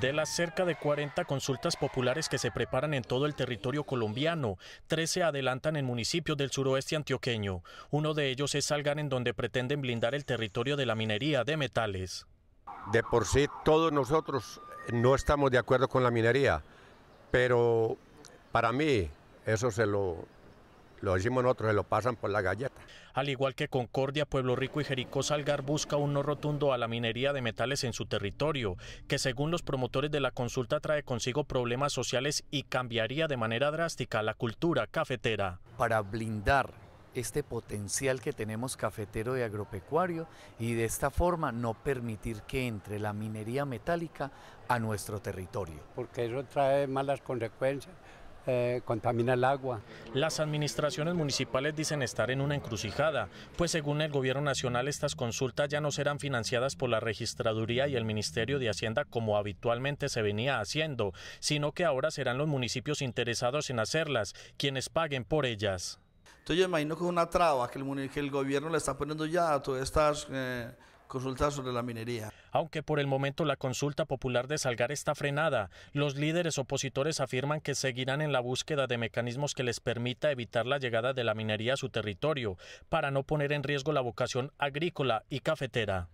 De las cerca de 40 consultas populares que se preparan en todo el territorio colombiano, 13 adelantan en municipios del suroeste antioqueño. Uno de ellos es Salgan, en donde pretenden blindar el territorio de la minería de metales. De por sí, todos nosotros no estamos de acuerdo con la minería, pero para mí, eso se lo, lo decimos nosotros, se lo pasan por la galleta. Al igual que Concordia, Pueblo Rico y Jericó Salgar busca un no rotundo a la minería de metales en su territorio, que según los promotores de la consulta trae consigo problemas sociales y cambiaría de manera drástica la cultura cafetera. Para blindar este potencial que tenemos cafetero y agropecuario y de esta forma no permitir que entre la minería metálica a nuestro territorio. Porque eso trae malas consecuencias eh, contamina el agua. Las administraciones municipales dicen estar en una encrucijada, pues según el gobierno nacional estas consultas ya no serán financiadas por la registraduría y el Ministerio de Hacienda como habitualmente se venía haciendo, sino que ahora serán los municipios interesados en hacerlas quienes paguen por ellas. Entonces yo imagino que es una traba que el, gobierno le está poniendo ya a todas estas eh, consultas sobre la minería. Aunque por el momento la consulta popular de Salgar está frenada, los líderes opositores afirman que seguirán en la búsqueda de mecanismos que les permita evitar la llegada de la minería a su territorio, para no poner en riesgo la vocación agrícola y cafetera.